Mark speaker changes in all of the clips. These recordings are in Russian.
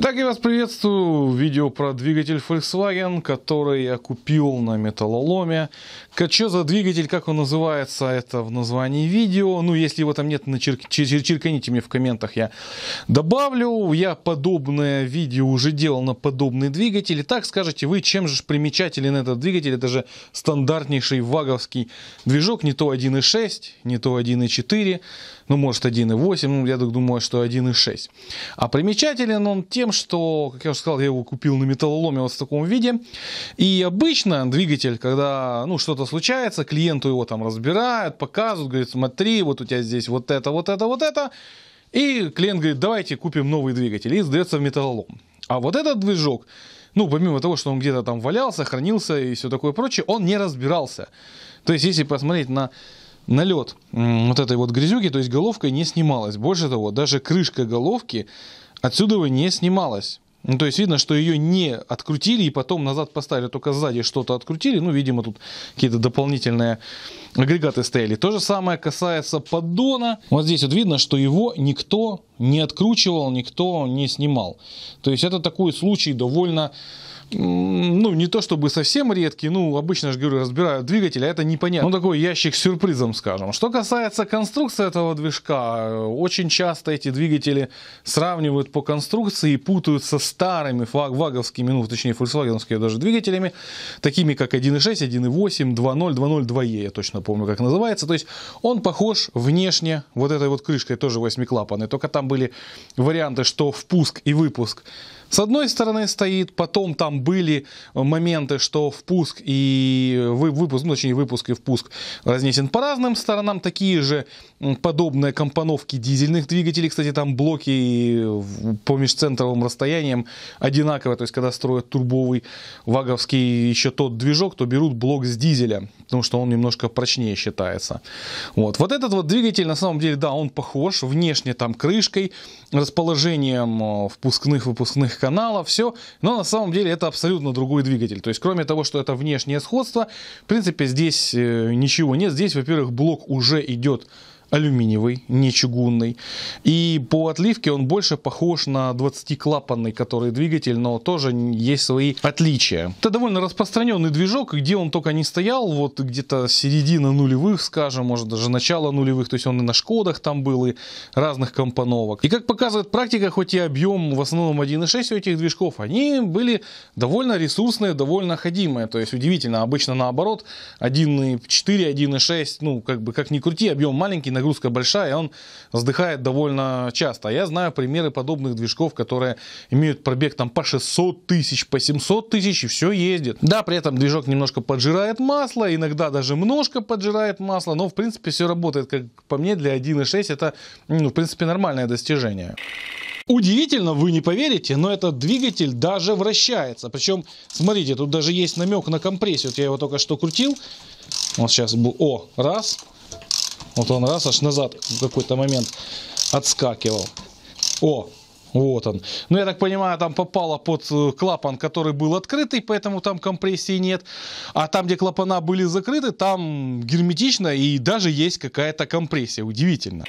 Speaker 1: Итак, я вас приветствую. Видео про двигатель Volkswagen, который я купил на металлоломе. Что за двигатель, как он называется, это в названии видео. Ну, если его там нет, начер... черканите мне в комментах, я добавлю. Я подобное видео уже делал на подобный двигатель. И так скажете вы, чем же примечателен этот двигатель? Это же стандартнейший ваговский движок, не то 1.6, не то 1.4 ну, может, 1.8, ну, я так думаю, что 1.6. А примечателен он тем, что, как я уже сказал, я его купил на металлоломе вот в таком виде. И обычно двигатель, когда, ну, что-то случается, клиенту его там разбирают, показывают, говорят, смотри, вот у тебя здесь вот это, вот это, вот это. И клиент говорит, давайте купим новый двигатель, и сдается в металлолом. А вот этот движок, ну, помимо того, что он где-то там валялся, хранился и все такое прочее, он не разбирался. То есть, если посмотреть на налет вот этой вот грязюки, то есть головка не снималась. Больше того, даже крышка головки отсюда не снималась. Ну, то есть видно, что ее не открутили и потом назад поставили, только сзади что-то открутили. Ну, видимо, тут какие-то дополнительные агрегаты стояли. То же самое касается поддона. Вот здесь вот видно, что его никто не откручивал, никто не снимал. То есть это такой случай довольно ну, не то чтобы совсем редкий, ну, обычно же, говорю, разбирают двигатель, а это непонятно. Ну, такой ящик с сюрпризом, скажем. Что касается конструкции этого движка, э, очень часто эти двигатели сравнивают по конструкции и путают со старыми ваговскими, ну, точнее, фольксвагеновскими даже двигателями, такими как 1.6, 1.8, 2.0, 2.0, 2E, я точно помню, как называется. То есть он похож внешне вот этой вот крышкой, тоже восьмиклапанной, только там были варианты, что впуск и выпуск с одной стороны стоит, потом там были моменты, что впуск и выпуск, ну точнее выпуск и впуск разнесен по разным сторонам, такие же подобная компоновки дизельных двигателей. Кстати, там блоки по межцентровым расстояниям одинаковые. То есть, когда строят турбовый ваговский еще тот движок, то берут блок с дизеля, потому что он немножко прочнее считается. Вот, вот этот вот двигатель, на самом деле, да, он похож внешне там крышкой, расположением э, впускных, выпускных каналов, все. Но на самом деле это абсолютно другой двигатель. То есть, кроме того, что это внешнее сходство, в принципе, здесь э, ничего нет. Здесь, во-первых, блок уже идет алюминиевый, не чугунный. И по отливке он больше похож на 20-клапанный, который двигатель, но тоже есть свои отличия. Это довольно распространенный движок, где он только не стоял, вот где-то середина нулевых, скажем, может даже начало нулевых, то есть он и на Шкодах там был, и разных компоновок. И как показывает практика, хоть и объем в основном 1.6 у этих движков, они были довольно ресурсные, довольно ходимые, то есть удивительно, обычно наоборот, 1.4, 1.6, ну как бы как ни крути, объем маленький, нагрузка большая, и он вздыхает довольно часто. А я знаю примеры подобных движков, которые имеют пробег там по 600 тысяч, по 700 тысяч, и все ездит. Да, при этом движок немножко поджирает масло, иногда даже множко поджирает масло, но в принципе все работает, как по мне, для 1.6 это, ну, в принципе, нормальное достижение. Удивительно, вы не поверите, но этот двигатель даже вращается. Причем, смотрите, тут даже есть намек на компрессию. Вот я его только что крутил. Вот сейчас, о, раз, вот он раз, аж назад в какой-то момент отскакивал. О, вот он. Ну, я так понимаю, там попало под э, клапан, который был открытый, поэтому там компрессии нет. А там, где клапана были закрыты, там герметично и даже есть какая-то компрессия. Удивительно.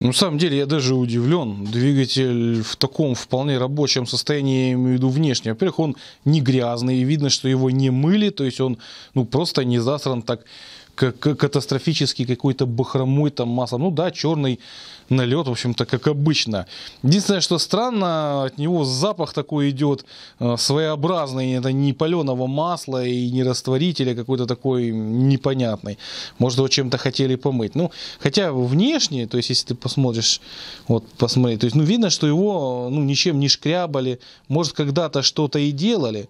Speaker 1: Ну, на самом деле, я даже удивлен. Двигатель в таком вполне рабочем состоянии, я имею в виду внешне. Во-первых, он не грязный, и видно, что его не мыли, то есть он ну, просто не засран так катастрофический какой-то бахромой там масло. Ну да, черный налет, в общем-то, как обычно. Единственное, что странно, от него запах такой идет э, своеобразный. Это не паленого масла и не растворителя а какой-то такой непонятный. Может, его чем-то хотели помыть. Ну, хотя внешне, то есть, если ты посмотришь, вот, посмотри, то есть, ну, видно, что его, ну, ничем не шкрябали. Может, когда-то что-то и делали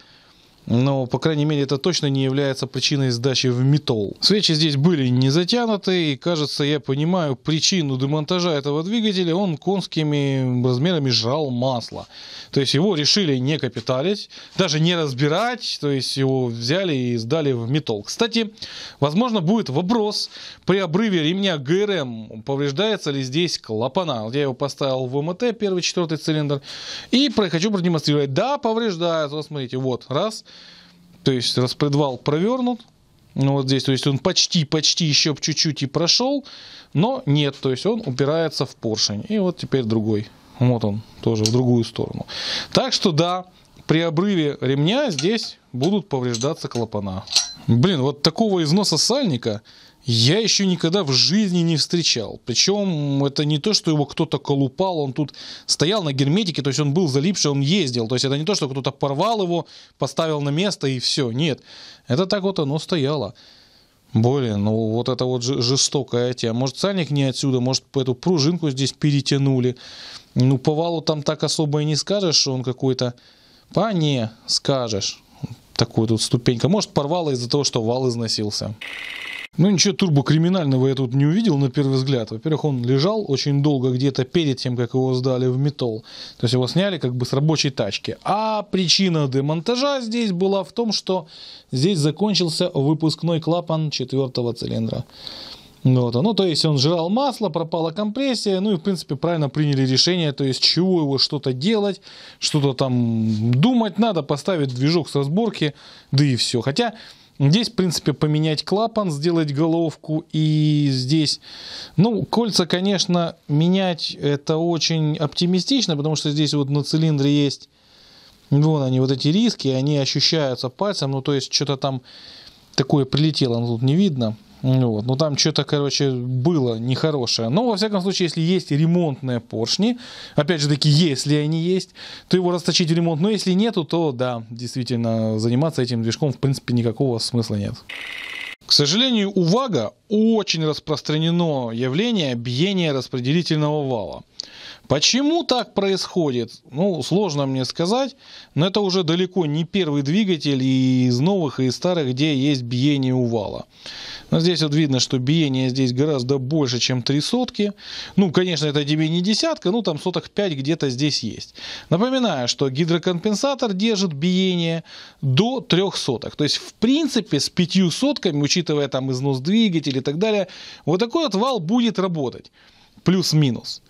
Speaker 1: но, по крайней мере, это точно не является причиной сдачи в металл. Свечи здесь были не затянуты, и, кажется, я понимаю причину демонтажа этого двигателя. Он конскими размерами жрал масло. То есть его решили не капиталить, даже не разбирать, то есть его взяли и сдали в металл. Кстати, возможно, будет вопрос, при обрыве ремня ГРМ повреждается ли здесь клапана. Вот я его поставил в МТ, первый, четвертый цилиндр, и хочу продемонстрировать. Да, повреждается, вот смотрите, вот, раз, то есть распредвал провернут, ну вот здесь, то есть он почти, почти еще чуть-чуть и прошел, но нет, то есть он упирается в поршень. И вот теперь другой. Вот он, тоже в другую сторону. Так что да, при обрыве ремня здесь будут повреждаться клапана. Блин, вот такого износа сальника я еще никогда в жизни не встречал. Причем это не то, что его кто-то колупал, он тут стоял на герметике, то есть он был залипший, он ездил. То есть это не то, что кто-то порвал его, поставил на место и все. Нет, это так вот оно стояло. Блин, ну вот это вот жестокая тема. Может, сальник не отсюда, может, эту пружинку здесь перетянули. Ну, по валу там так особо и не скажешь, что он какой-то... По не скажешь. Такую тут ступенька. Может, порвало из-за того, что вал износился. Ну, ничего турбокриминального я тут не увидел на первый взгляд. Во-первых, он лежал очень долго где-то перед тем, как его сдали в металл, То есть его сняли как бы с рабочей тачки. А причина демонтажа здесь была в том, что здесь закончился выпускной клапан четвертого цилиндра. Вот. Ну, то есть он жрал масло, пропала компрессия, ну и, в принципе, правильно приняли решение, то есть чего его что-то делать, что-то там думать надо, поставить движок с разборки, да и все. Хотя, Здесь, в принципе, поменять клапан, сделать головку. И здесь, ну, кольца, конечно, менять это очень оптимистично, потому что здесь вот на цилиндре есть, вон они, вот эти риски, они ощущаются пальцем. Ну, то есть, что-то там такое прилетело, но ну, тут не видно. Ну вот. Ну, там что-то, короче, было нехорошее. Но, во всяком случае, если есть ремонтные поршни, опять же таки, если они есть, то его расточить в ремонт. Но если нету, то да, действительно, заниматься этим движком, в принципе, никакого смысла нет. К сожалению, у Вага очень распространено явление биения распределительного вала. Почему так происходит? Ну, сложно мне сказать, но это уже далеко не первый двигатель и из новых, и из старых, где есть биение у вала. Но здесь вот видно, что биение здесь гораздо больше, чем три сотки. Ну, конечно, это тебе не десятка, ну там соток 5 где-то здесь есть. Напоминаю, что гидрокомпенсатор держит биение до трех соток. То есть, в принципе, с пятью сотками, учитывая там износ двигателя, и так далее, вот такой вот вал будет работать, плюс-минус.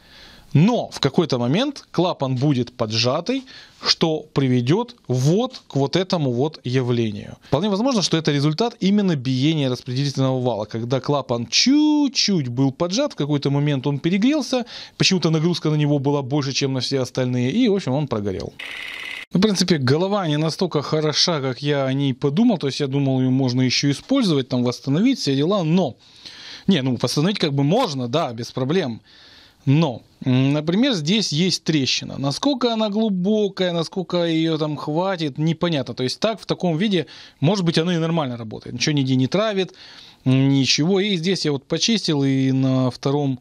Speaker 1: Но в какой-то момент клапан будет поджатый, что приведет вот к вот этому вот явлению. Вполне возможно, что это результат именно биения распределительного вала, когда клапан чуть-чуть был поджат, в какой-то момент он перегрелся, почему-то нагрузка на него была больше, чем на все остальные, и, в общем, он прогорел. Ну, в принципе, голова не настолько хороша, как я о ней подумал. То есть я думал, ее можно еще использовать, там восстановить все дела, но... Не, ну, восстановить как бы можно, да, без проблем. Но, например, здесь есть трещина. Насколько она глубокая, насколько ее там хватит, непонятно. То есть так, в таком виде, может быть, она и нормально работает. Ничего нигде не травит, ничего. И здесь я вот почистил, и на втором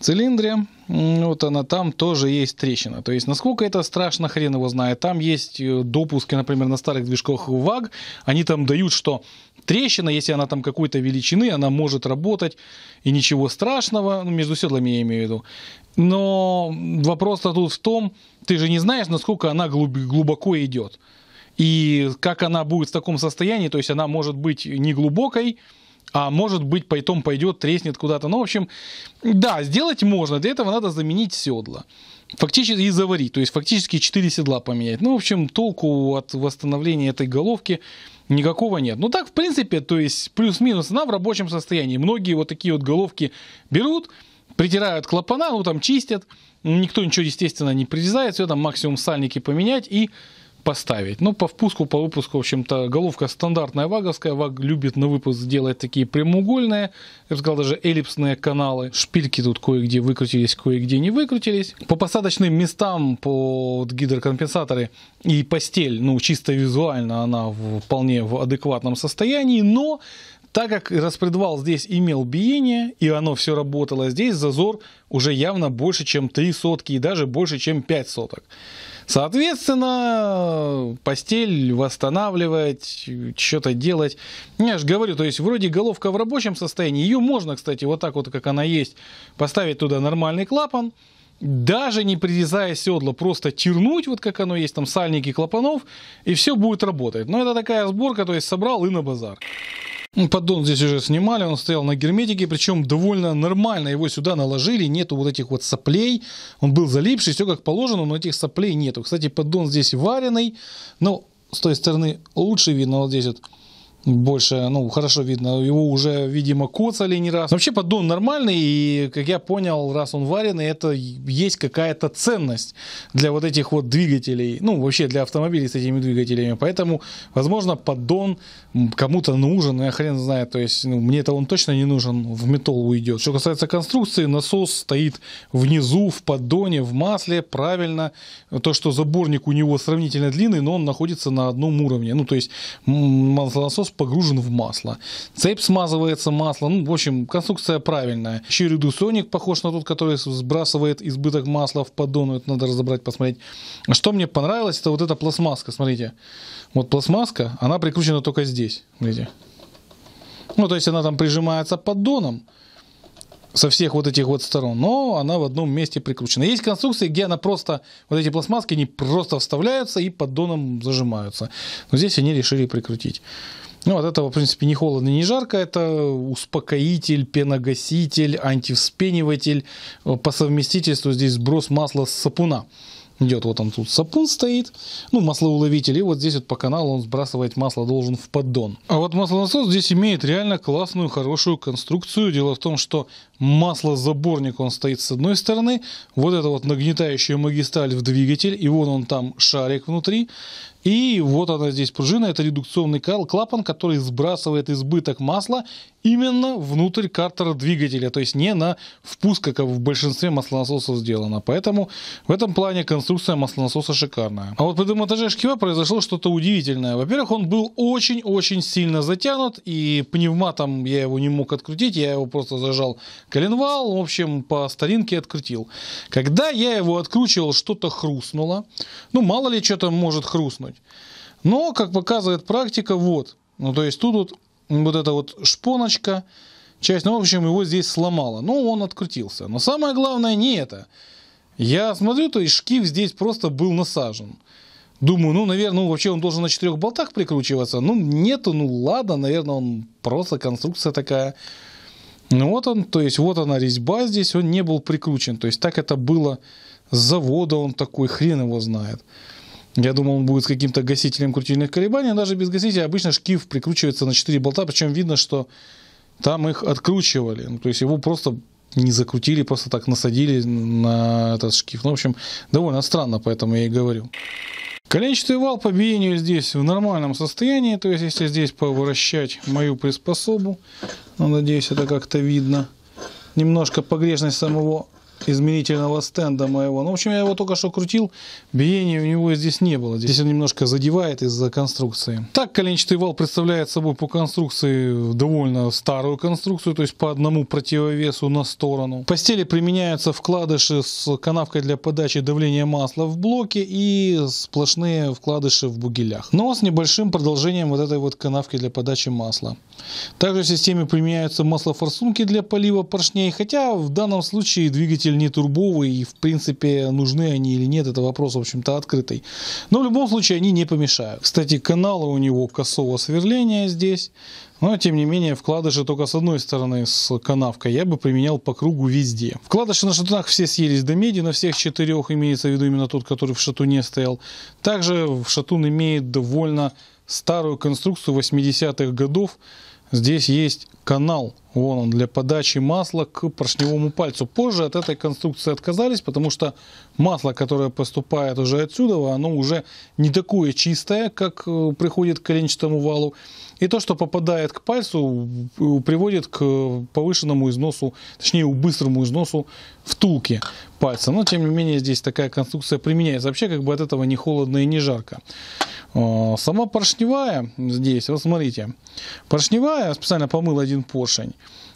Speaker 1: цилиндре, вот она, там тоже есть трещина. То есть, насколько это страшно, хрен его знает. Там есть э, допуски, например, на старых движках ВАГ, они там дают, что трещина, если она там какой-то величины, она может работать, и ничего страшного, ну, между седлами я имею в виду. Но вопрос-то тут в том, ты же не знаешь, насколько она глубоко идет. И как она будет в таком состоянии, то есть она может быть неглубокой, глубокой, а может быть, потом пойдет, треснет куда-то. Ну, в общем, да, сделать можно. Для этого надо заменить седла. Фактически и заварить, то есть фактически 4 седла поменять. Ну, в общем, толку от восстановления этой головки никакого нет. Ну, так, в принципе, то есть плюс-минус она в рабочем состоянии. Многие вот такие вот головки берут, притирают клапана, ну, там чистят. Никто ничего, естественно, не прирезает. Все там максимум сальники поменять и поставить. Но ну, по впуску, по выпуску, в общем-то, головка стандартная ваговская. Ваг любит на выпуск делать такие прямоугольные, я бы сказал, даже эллипсные каналы. Шпильки тут кое-где выкрутились, кое-где не выкрутились. По посадочным местам, по гидрокомпенсаторы и постель, ну, чисто визуально она вполне в адекватном состоянии, но так как распредвал здесь имел биение, и оно все работало, здесь зазор уже явно больше, чем 3 сотки и даже больше, чем 5 соток. Соответственно, постель восстанавливать, что-то делать. Я же говорю, то есть вроде головка в рабочем состоянии, ее можно, кстати, вот так вот, как она есть, поставить туда нормальный клапан, даже не прирезая седло, просто тернуть, вот как оно есть, там сальники клапанов, и все будет работать. Но это такая сборка, то есть собрал и на базар. Ну, поддон здесь уже снимали, он стоял на герметике, причем довольно нормально его сюда наложили, нету вот этих вот соплей, он был залипший, все как положено, но этих соплей нету. Кстати, поддон здесь вареный, но с той стороны лучше видно, вот здесь вот больше, ну, хорошо видно. Его уже, видимо, коцали не раз. Вообще поддон нормальный, и, как я понял, раз он вареный, это есть какая-то ценность для вот этих вот двигателей, ну, вообще для автомобилей с этими двигателями. Поэтому, возможно, поддон кому-то нужен, ну, я хрен знает. То есть, ну, мне-то он точно не нужен, в металл уйдет. Что касается конструкции, насос стоит внизу, в поддоне, в масле, правильно. То, что заборник у него сравнительно длинный, но он находится на одном уровне. Ну, то есть, насос погружен в масло. Цепь смазывается маслом. Ну, в общем, конструкция правильная. Череду Соник похож на тот, который сбрасывает избыток масла в поддон. Это надо разобрать, посмотреть. Что мне понравилось, это вот эта пластмасска. Смотрите. Вот пластмасска, она прикручена только здесь. Смотрите. Ну, то есть она там прижимается поддоном со всех вот этих вот сторон, но она в одном месте прикручена. Есть конструкции, где она просто, вот эти пластмасски, они просто вставляются и поддоном зажимаются. Но здесь они решили прикрутить. Ну, от этого, в принципе, не холодно, не жарко. Это успокоитель, пеногаситель, антивспениватель. По совместительству здесь сброс масла с сапуна идет вот он тут сапун стоит, ну, маслоуловитель, и вот здесь вот по каналу он сбрасывает масло должен в поддон. А вот маслонасос здесь имеет реально классную, хорошую конструкцию. Дело в том, что маслозаборник он стоит с одной стороны, вот это вот нагнетающая магисталь в двигатель, и вот он там шарик внутри, и вот она здесь пружина, это редукционный клапан, который сбрасывает избыток масла именно внутрь картера двигателя, то есть не на впуск, как в большинстве маслонасосов сделано. Поэтому в этом плане конструкция маслонасоса шикарная. А вот при демонтаже шкива произошло что-то удивительное. Во-первых, он был очень-очень сильно затянут, и пневматом я его не мог открутить, я его просто зажал Коленвал, в общем, по старинке открутил. Когда я его откручивал, что-то хрустнуло. Ну, мало ли, что там может хрустнуть. Но, как показывает практика, вот. Ну, то есть тут вот, вот эта вот шпоночка, часть, ну, в общем, его здесь сломала. Ну, он открутился. Но самое главное не это. Я смотрю, то есть шкив здесь просто был насажен. Думаю, ну, наверное, ну, вообще он должен на четырех болтах прикручиваться. Ну, нету, ну, ладно, наверное, он просто конструкция такая. Ну вот он, то есть вот она резьба здесь, он не был прикручен. То есть так это было с завода, он такой, хрен его знает. Я думал, он будет с каким-то гасителем крутильных колебаний, даже без гасителя обычно шкив прикручивается на 4 болта, причем видно, что там их откручивали. Ну, то есть его просто не закрутили, просто так насадили на этот шкив. Ну, в общем, довольно странно, поэтому я и говорю. Коленчатый вал по биению здесь в нормальном состоянии, то есть если здесь повращать мою приспособу, ну, надеюсь, это как-то видно, немножко погрешность самого измерительного стенда моего. Ну, в общем, я его только что крутил, биения у него здесь не было. Здесь он немножко задевает из-за конструкции. Так, коленчатый вал представляет собой по конструкции довольно старую конструкцию, то есть по одному противовесу на сторону. В постели применяются вкладыши с канавкой для подачи давления масла в блоке и сплошные вкладыши в бугелях, но с небольшим продолжением вот этой вот канавки для подачи масла. Также в системе применяются маслофорсунки для полива поршней, хотя в данном случае двигатель двигатель не турбовый, и в принципе нужны они или нет, это вопрос, в общем-то, открытый. Но в любом случае они не помешают. Кстати, каналы у него косого сверления здесь, но, тем не менее, вкладыши только с одной стороны с канавкой я бы применял по кругу везде. Вкладыши на шатунах все съелись до меди, на всех четырех имеется в виду именно тот, который в шатуне стоял. Также шатун имеет довольно старую конструкцию 80-х годов. Здесь есть канал Вон он, для подачи масла к поршневому пальцу. Позже от этой конструкции отказались, потому что масло, которое поступает уже отсюда, оно уже не такое чистое, как э, приходит к коленчатому валу. И то, что попадает к пальцу, приводит к повышенному износу, точнее, к быстрому износу втулки пальца. Но, тем не менее, здесь такая конструкция применяется. Вообще, как бы от этого не холодно и не жарко. Э, сама поршневая здесь, вот смотрите, поршневая, специально помыл один поршень,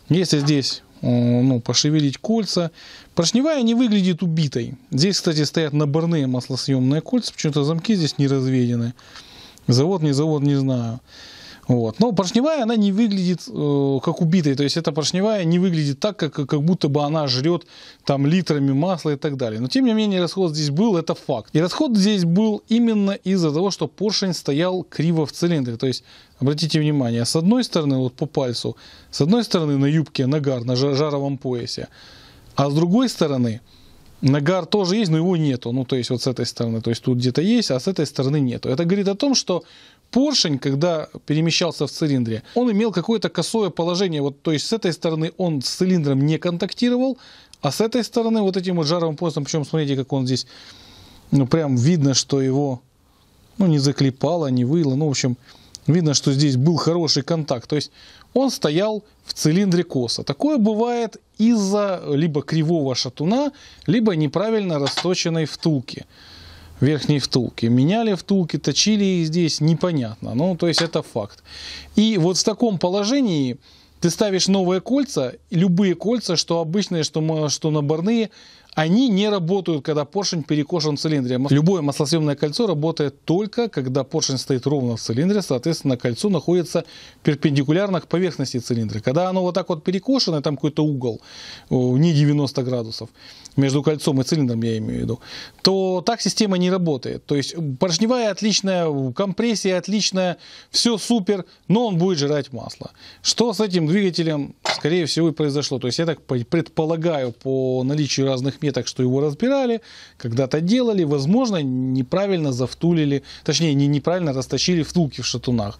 Speaker 1: если здесь э, ну, пошевелить кольца. Поршневая не выглядит убитой. Здесь, кстати, стоят наборные маслосъемные кольца, почему-то замки здесь не разведены. Завод, не завод, не знаю. Вот. Но поршневая, она не выглядит э, как убитая. То есть эта поршневая не выглядит так, как, как будто бы она жрет там литрами масла и так далее. Но тем не менее расход здесь был, это факт. И расход здесь был именно из-за того, что поршень стоял криво в цилиндре. То есть обратите внимание, с одной стороны, вот по пальцу, с одной стороны на юбке нагар, на жаровом поясе, а с другой стороны нагар тоже есть, но его нету. Ну, то есть вот с этой стороны. То есть тут где-то есть, а с этой стороны нету. Это говорит о том, что поршень, когда перемещался в цилиндре, он имел какое-то косое положение. Вот, то есть с этой стороны он с цилиндром не контактировал, а с этой стороны вот этим вот жаровым поясом, причем смотрите, как он здесь, ну прям видно, что его ну, не заклепало, не выло. Ну, в общем, видно, что здесь был хороший контакт. То есть он стоял в цилиндре коса. Такое бывает из-за либо кривого шатуна, либо неправильно расточенной втулки верхней втулки. Меняли втулки, точили их здесь, непонятно. Ну, то есть это факт. И вот в таком положении ты ставишь новые кольца, любые кольца, что обычные, что, что наборные, они не работают, когда поршень перекошен в цилиндре. Любое маслосъемное кольцо работает только, когда поршень стоит ровно в цилиндре, соответственно, кольцо находится перпендикулярно к поверхности цилиндра. Когда оно вот так вот перекошено, там какой-то угол, не 90 градусов, между кольцом и цилиндром я имею в виду, то так система не работает. То есть поршневая отличная, компрессия отличная, все супер, но он будет жрать масло. Что с этим двигателем, скорее всего, и произошло. То есть я так предполагаю по наличию разных письме, так что его разбирали, когда-то делали, возможно, неправильно завтулили, точнее, не неправильно растащили втулки в шатунах.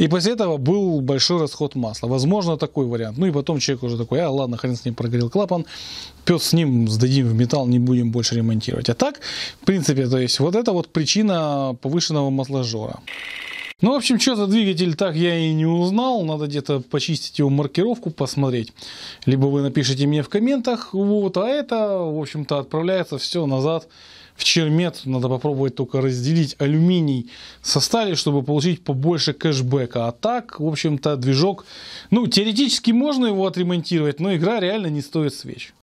Speaker 1: И после этого был большой расход масла. Возможно, такой вариант. Ну и потом человек уже такой, а ладно, хрен с ним прогорел клапан, пес с ним сдадим в металл, не будем больше ремонтировать. А так, в принципе, то есть вот это вот причина повышенного масложора. Ну, в общем, что за двигатель, так я и не узнал. Надо где-то почистить его маркировку, посмотреть. Либо вы напишите мне в комментах. Вот, а это, в общем-то, отправляется все назад в чермет. Надо попробовать только разделить алюминий со стали, чтобы получить побольше кэшбэка. А так, в общем-то, движок, ну, теоретически можно его отремонтировать, но игра реально не стоит свеч.